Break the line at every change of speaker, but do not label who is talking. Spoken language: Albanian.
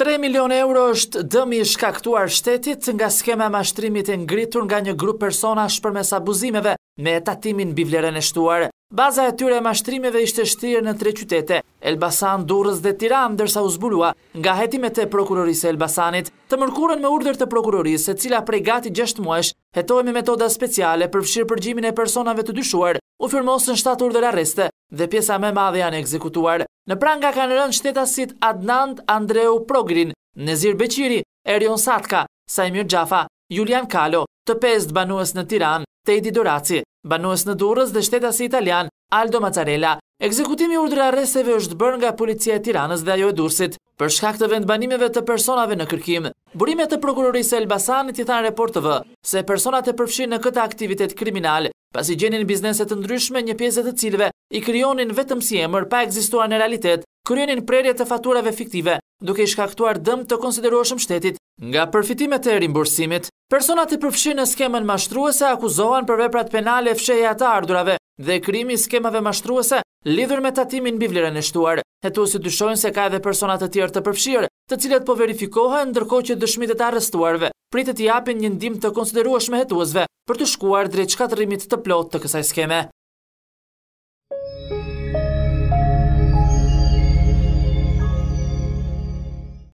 3 milion euro është dëmi shkaktuar shtetit nga skema mashtrimit e ngritur nga një grupë persona shpër abuzimeve me etatimin bivleren e shtuar. Baza e tyre e mashtrimeve ishte shtirë në tre qytete, Elbasan, Durës dhe Tiran, dërsa u zbulua nga hetimet e prokurorisë Elbasanit, të mërkurën me urder të prokurorisë e cila prej gati 6 muesh, hetoj me metoda speciale për fshirë përgjimin e personave të dyshuar, u firmosën 7 urder areste dhe pjesa me madhe janë ekzekutuar. Në pranga kanë rënë shtetasit Adnand Andreu Progrin, Nezir Beqiri, Erion Satka, Saimir Gjafa, Julian Kalo, të pesë banues në Tiran, Tejdi Doraci, banues në Durës dhe shtetasi italian Aldo Mazzarella. Ekzekutimi urdre arresteve është bërë nga policia e Tiranës dhe ajo e Durësit për shkak të vendbanimeve të personave në kërkim. Burimet të prokurorisë e Elbasanit i thanë reportëve se personat e përfshinë në këta aktivitet kriminal, pasi gjenin bizneset të ndryshme një pjeset të cilve i krijonin vetëm si emër pa ekzistuar në realitet, kryonin prerje të faturave fiktive, duke i shkaktuar dëm të konsiderueshëm shtetit. Nga përfitimet e rimbursimit, personat i përfshirë në skemën mashtruese akuzohen për veprat penale fshehja të ardhurave dhe krimi i skemave mashtruese lidhur me tatimin mbi vlerën e shtuar. Hetuesit dyshojnë se ka edhe persona të tjerë të përfshirë, të cilët po verifikohen ndërkohë që dëshmitë të arrestuarve pritet i japin një ndim të konsiderueshëm hetuesve për të shkuar drejt shkatërrimit të plot të kësaj skeme.